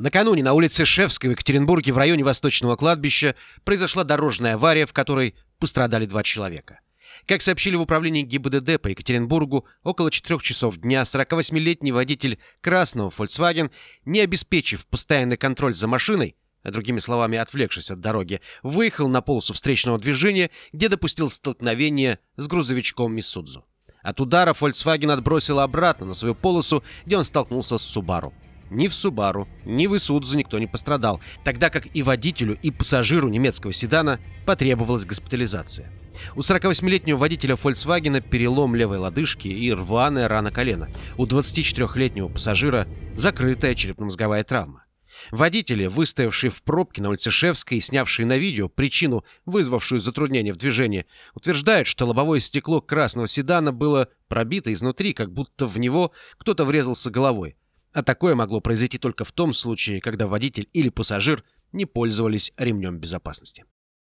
Накануне на улице Шевской в Екатеринбурге в районе Восточного кладбища произошла дорожная авария, в которой пострадали два человека. Как сообщили в управлении ГИБДД по Екатеринбургу, около 4 часов дня 48-летний водитель красного Volkswagen, не обеспечив постоянный контроль за машиной, а другими словами, отвлекшись от дороги, выехал на полосу встречного движения, где допустил столкновение с грузовичком Мисудзу. От удара Volkswagen отбросил обратно на свою полосу, где он столкнулся с Субару. Ни в Субару, ни в Исудзу никто не пострадал, тогда как и водителю, и пассажиру немецкого седана потребовалась госпитализация. У 48-летнего водителя Volkswagen перелом левой лодыжки и рваная рана колена. У 24-летнего пассажира закрытая черепно-мозговая травма. Водители, выстоявшие в пробке на улице Шевской и снявшие на видео причину, вызвавшую затруднение в движении, утверждают, что лобовое стекло красного седана было пробито изнутри, как будто в него кто-то врезался головой, а такое могло произойти только в том случае, когда водитель или пассажир не пользовались ремнем безопасности.